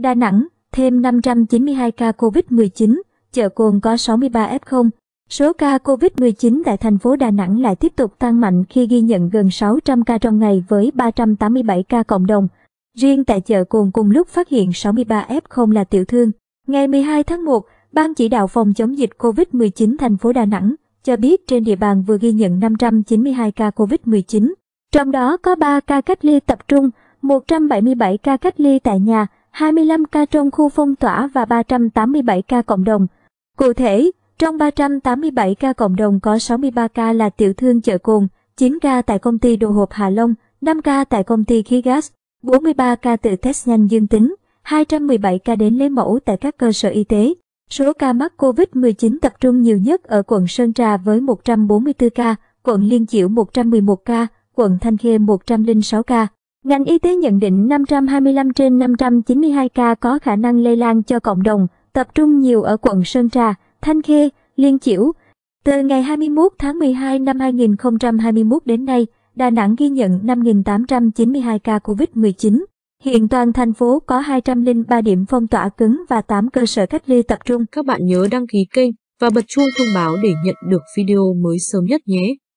Đà Nẵng, thêm 592 ca COVID-19, chợ cồn có 63 F0. Số ca COVID-19 tại thành phố Đà Nẵng lại tiếp tục tăng mạnh khi ghi nhận gần 600 ca trong ngày với 387 ca cộng đồng. Riêng tại chợ cồn cùng lúc phát hiện 63 F0 là tiểu thương. Ngày 12 tháng 1, Ban chỉ đạo phòng chống dịch COVID-19 thành phố Đà Nẵng cho biết trên địa bàn vừa ghi nhận 592 ca COVID-19, trong đó có 3 ca cách ly tập trung, 177 ca cách ly tại nhà, 25 ca trong khu phong tỏa và 387 ca cộng đồng. Cụ thể, trong 387 ca cộng đồng có 63 ca là tiểu thương chợ cồn, 9 ca tại công ty đồ hộp Hà Long, 5 ca tại công ty khí gas, 43 ca tự test nhanh dương tính, 217 ca đến lấy mẫu tại các cơ sở y tế. Số ca mắc COVID-19 tập trung nhiều nhất ở quận Sơn Trà với 144 ca, quận Liên Chiểu 111 ca, quận Thanh Khê 106 ca. Ngành y tế nhận định 525 trên 592 ca có khả năng lây lan cho cộng đồng, tập trung nhiều ở quận Sơn Trà, Thanh Khê, Liên Chiểu. Từ ngày 21 tháng 12 năm 2021 đến nay, Đà Nẵng ghi nhận 5.892 ca COVID-19. Hiện toàn thành phố có 203 điểm phong tỏa cứng và 8 cơ sở cách ly tập trung. Các bạn nhớ đăng ký kênh và bật chuông thông báo để nhận được video mới sớm nhất nhé.